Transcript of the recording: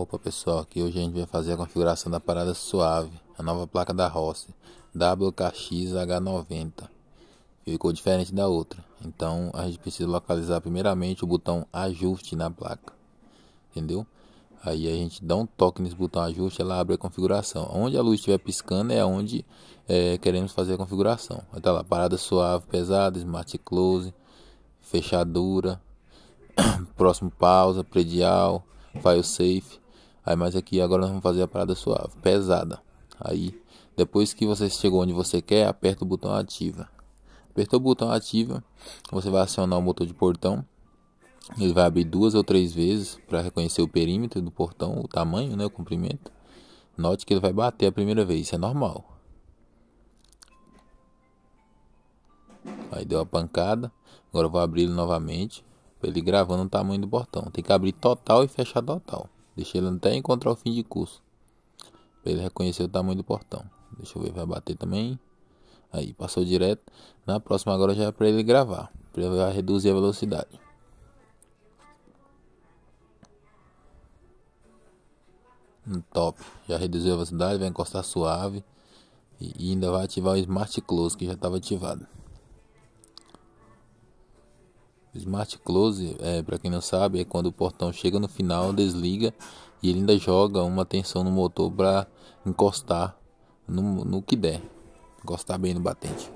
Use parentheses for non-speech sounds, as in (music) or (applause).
Opa pessoal, aqui hoje a gente vai fazer a configuração da parada suave, a nova placa da Rossi WKX-H90 Ficou diferente da outra, então a gente precisa localizar primeiramente o botão ajuste na placa Entendeu? Aí a gente dá um toque nesse botão ajuste, ela abre a configuração Onde a luz estiver piscando é onde é, queremos fazer a configuração Vai estar tá lá, parada suave, pesada, smart close, fechadura, (coughs) próximo pausa, predial, file safe Aí, mas aqui agora nós vamos fazer a parada suave, pesada. Aí, depois que você chegou onde você quer, aperta o botão ativa. Apertou o botão ativa, você vai acionar o motor de portão. Ele vai abrir duas ou três vezes para reconhecer o perímetro do portão, o tamanho, né, o comprimento. Note que ele vai bater a primeira vez, isso é normal. Aí deu a pancada. Agora eu vou abrir ele novamente. Ele gravando o tamanho do portão. Tem que abrir total e fechar total deixei ele até encontrar o fim de curso. Pra ele reconhecer o tamanho do portão. Deixa eu ver, vai bater também. Aí, passou direto. Na próxima agora já é pra ele gravar. Pra ele reduzir a velocidade. Hum, top. Já reduziu a velocidade, vai encostar suave. E ainda vai ativar o Smart Close que já estava ativado. Smart Close, é, para quem não sabe, é quando o portão chega no final, desliga e ele ainda joga uma tensão no motor para encostar no, no que der, encostar bem no batente.